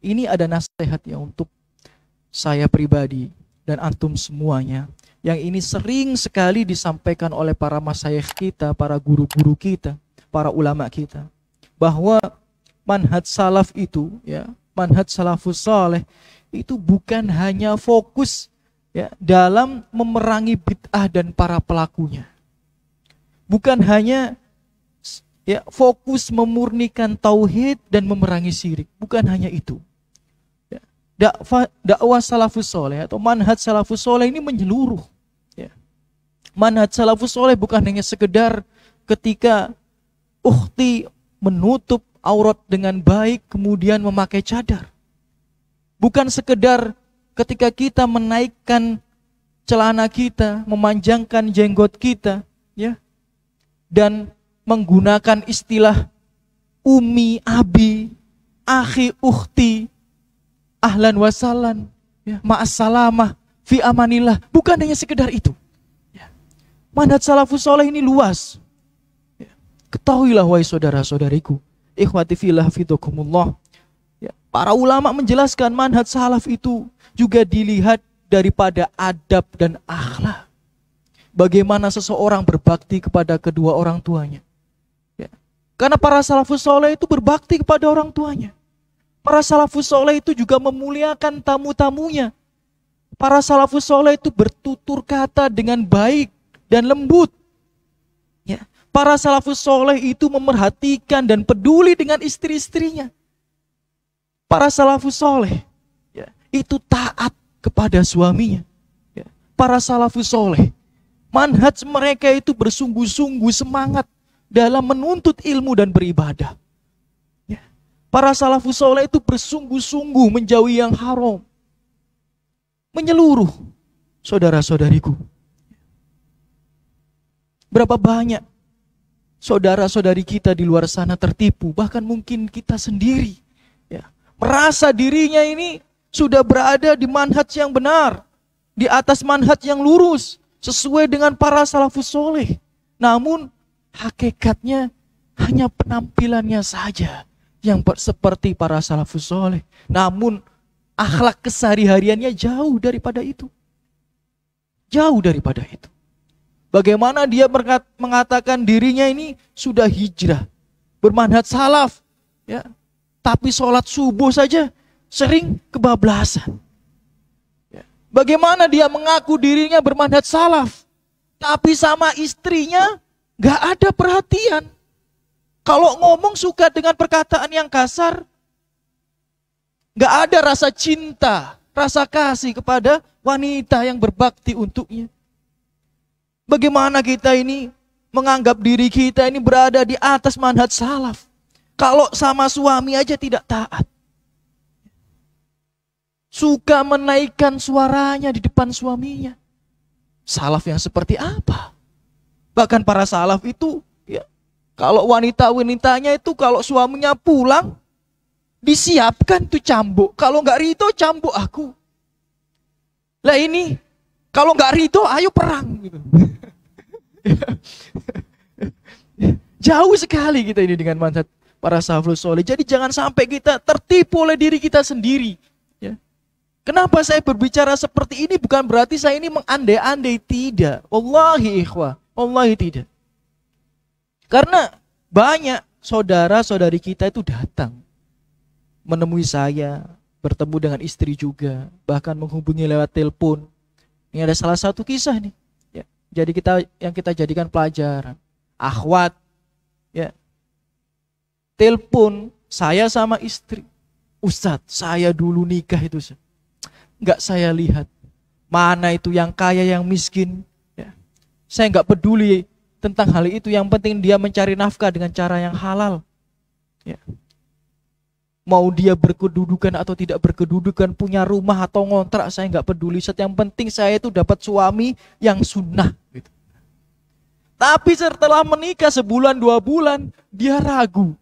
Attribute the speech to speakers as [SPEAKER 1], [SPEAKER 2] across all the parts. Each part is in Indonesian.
[SPEAKER 1] Ini ada nasihatnya untuk saya pribadi dan antum semuanya. Yang ini sering sekali disampaikan oleh para masyayikh kita, para guru-guru kita, para ulama kita. Bahwa manhaj salaf itu, ya, manhaj salafus saleh itu bukan hanya fokus ya, dalam memerangi bid'ah dan para pelakunya. Bukan hanya ya, fokus memurnikan tauhid dan memerangi syirik, bukan hanya itu dakwah, dakwah salafus soleh atau manhaj salafus soleh ini menyeluruh. Ya. Manhaj salafus soleh bukan hanya sekedar ketika ukhti menutup aurat dengan baik kemudian memakai cadar. Bukan sekedar ketika kita menaikkan celana kita, memanjangkan jenggot kita, ya. Dan menggunakan istilah umi, abi, akhi, ukhti, ahlan wasalan, ya, ma'assalamah, fi amanillah. Bukan hanya sekedar itu. Ya. Mandat salafus soleh ini luas. Ya. Ketahuilah wahai saudara-saudariku. Ikhwati filah fitokumullah. Ya. Para ulama menjelaskan manhat salaf itu juga dilihat daripada adab dan akhlak. Bagaimana seseorang berbakti kepada kedua orang tuanya. Ya. Karena para salafus soleh itu berbakti kepada orang tuanya. Para salafus soleh itu juga memuliakan tamu-tamunya. Para salafus soleh itu bertutur kata dengan baik dan lembut. Ya. Para salafus soleh itu memerhatikan dan peduli dengan istri-istrinya. Para salafus soleh ya, itu taat kepada suaminya. Ya. Para salafus soleh, manhaj mereka itu bersungguh-sungguh semangat dalam menuntut ilmu dan beribadah. Para salafus soleh itu bersungguh-sungguh menjauhi yang haram. Menyeluruh, saudara-saudariku. Berapa banyak saudara-saudari kita di luar sana tertipu, bahkan mungkin kita sendiri. Ya, merasa dirinya ini sudah berada di manhaj yang benar, di atas manhaj yang lurus, sesuai dengan para salafus soleh. Namun, hakikatnya hanya penampilannya saja yang seperti para salafus soleh. Namun akhlak kesehari-hariannya jauh daripada itu. Jauh daripada itu. Bagaimana dia mengatakan dirinya ini sudah hijrah, bermanhat salaf, ya. Tapi sholat subuh saja sering kebablasan. Ya. Bagaimana dia mengaku dirinya bermanhat salaf, tapi sama istrinya gak ada perhatian. Kalau ngomong suka dengan perkataan yang kasar, nggak ada rasa cinta, rasa kasih kepada wanita yang berbakti untuknya. Bagaimana kita ini menganggap diri kita ini berada di atas manhat salaf. Kalau sama suami aja tidak taat. Suka menaikkan suaranya di depan suaminya. Salaf yang seperti apa? Bahkan para salaf itu kalau wanita-wanitanya itu kalau suaminya pulang, disiapkan tuh cambuk. Kalau nggak rito, cambuk aku. Lah ini, kalau nggak rito, ayo perang. Gitu. Jauh sekali kita ini dengan mantan para sahabat soleh. Jadi jangan sampai kita tertipu oleh diri kita sendiri. Ya. Kenapa saya berbicara seperti ini bukan berarti saya ini mengandai-andai. Tidak. Wallahi ikhwah. Wallahi tidak. Karena banyak saudara-saudari kita itu datang menemui saya, bertemu dengan istri juga, bahkan menghubungi lewat telepon. Ini ada salah satu kisah nih. Ya, jadi kita yang kita jadikan pelajaran. Akhwat ya. Telepon saya sama istri. Ustadz, saya dulu nikah itu. Enggak saya lihat. Mana itu yang kaya, yang miskin. Ya. Saya enggak peduli tentang hal itu. Yang penting dia mencari nafkah dengan cara yang halal. Ya. Mau dia berkedudukan atau tidak berkedudukan, punya rumah atau ngontrak, saya nggak peduli. Set yang penting saya itu dapat suami yang sunnah. Gitu. Tapi setelah menikah sebulan dua bulan, dia ragu.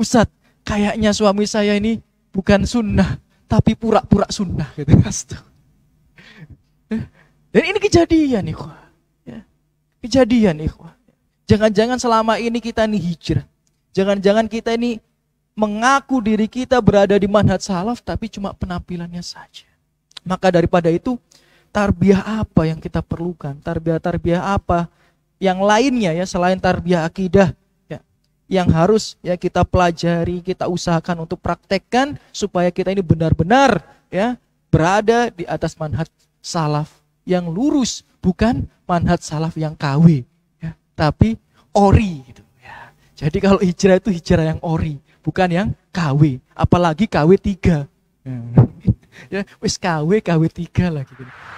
[SPEAKER 1] Ustadz, kayaknya suami saya ini bukan sunnah, tapi pura-pura sunnah. Gitu. Dan ini kejadian nih. Kejadian ikhwah. Jangan-jangan selama ini kita ini hijrah. Jangan-jangan kita ini mengaku diri kita berada di manhat salaf tapi cuma penampilannya saja. Maka daripada itu tarbiyah apa yang kita perlukan? Tarbiyah-tarbiyah apa yang lainnya ya selain tarbiyah akidah ya yang harus ya kita pelajari, kita usahakan untuk praktekkan supaya kita ini benar-benar ya berada di atas manhat salaf yang lurus, bukan manhat salaf yang KW, ya, tapi ori gitu ya. Jadi kalau hijrah itu hijrah yang ori, bukan yang KW, apalagi KW tiga. Ya. ya wis KW KW 3 lagi gitu.